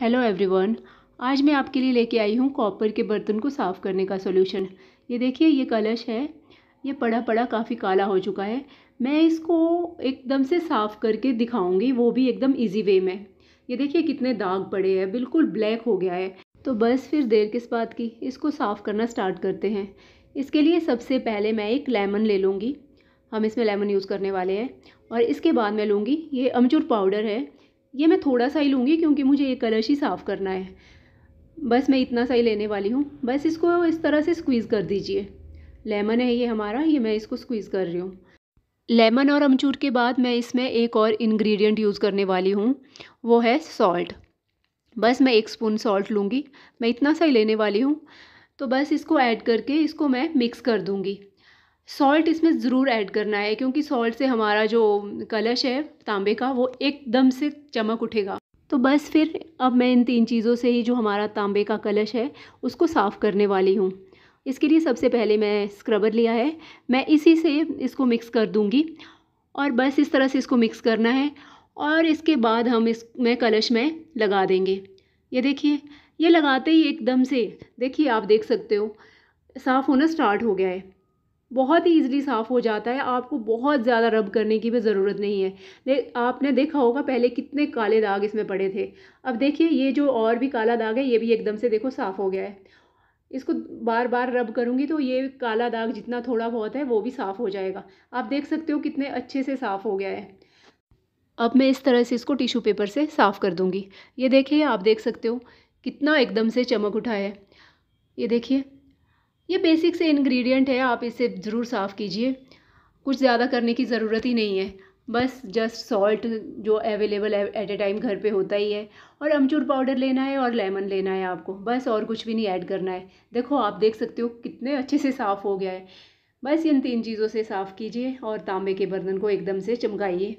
hello everyone आज मैं आपके लिए लेके आई हूँ कॉपर के बर्तन को साफ़ करने का सोल्यूशन ये देखिए ये कलश है ये पड़ा पड़ा काफ़ी काला हो चुका है मैं इसको एकदम से साफ़ करके दिखाऊंगी वो भी एकदम इजी वे में ये देखिए कितने दाग पड़े हैं बिल्कुल ब्लैक हो गया है तो बस फिर देर किस बात की इसको साफ़ करना स्टार्ट करते हैं इसके लिए सबसे पहले मैं एक लेमन ले लूँगी हम इसमें लेमन यूज़ करने वाले हैं और इसके बाद मैं लूँगी ये अमचूर पाउडर है ये मैं थोड़ा सा ही लूँगी क्योंकि मुझे ये कलश ही साफ़ करना है बस मैं इतना सा ही लेने वाली हूँ बस इसको इस तरह से स्क्वीज़ कर दीजिए लेमन है ये हमारा ये मैं इसको स्क्वीज़ कर रही हूँ लेमन और अमचूर के बाद मैं इसमें एक और इन्ग्रीडियंट यूज़ करने वाली हूँ वो है सॉल्ट बस मैं एक स्पून सॉल्ट लूँगी मैं इतना सा ही लेने वाली हूँ तो बस इसको ऐड करके इसको मैं मिक्स कर दूँगी सॉल्ट इसमें ज़रूर ऐड करना है क्योंकि सॉल्ट से हमारा जो कलश है तांबे का वो एकदम से चमक उठेगा तो बस फिर अब मैं इन तीन चीज़ों से ही जो हमारा तांबे का कलश है उसको साफ़ करने वाली हूँ इसके लिए सबसे पहले मैं स्क्रबर लिया है मैं इसी से इसको मिक्स कर दूँगी और बस इस तरह से इसको मिक्स करना है और इसके बाद हम इस में कलश में लगा देंगे ये देखिए ये लगाते ही एकदम से देखिए आप देख सकते हो साफ़ होना स्टार्ट हो गया है बहुत ही ईजिली साफ़ हो जाता है आपको बहुत ज़्यादा रब करने की भी ज़रूरत नहीं है दे आपने देखा होगा पहले कितने काले दाग इसमें पड़े थे अब देखिए ये जो और भी काला दाग है ये भी एकदम से देखो साफ़ हो गया है इसको बार बार रब करूँगी तो ये काला दाग जितना थोड़ा बहुत है वो भी साफ़ हो जाएगा आप देख सकते हो कितने अच्छे से साफ़ हो गया है अब मैं इस तरह से इसको टिशू पेपर से साफ़ कर दूँगी ये देखिए आप देख सकते हो कितना एकदम से चमक उठा है ये देखिए ये बेसिक से इंग्रेडिएंट है आप इसे ज़रूर साफ़ कीजिए कुछ ज़्यादा करने की ज़रूरत ही नहीं है बस जस्ट सॉल्ट जो अवेलेबल एट ए टाइम घर पे होता ही है और अमचूर पाउडर लेना है और लेमन लेना है आपको बस और कुछ भी नहीं ऐड करना है देखो आप देख सकते हो कितने अच्छे से साफ़ हो गया है बस इन तीन चीज़ों से साफ़ कीजिए और तांबे के बर्तन को एकदम से चमकाइए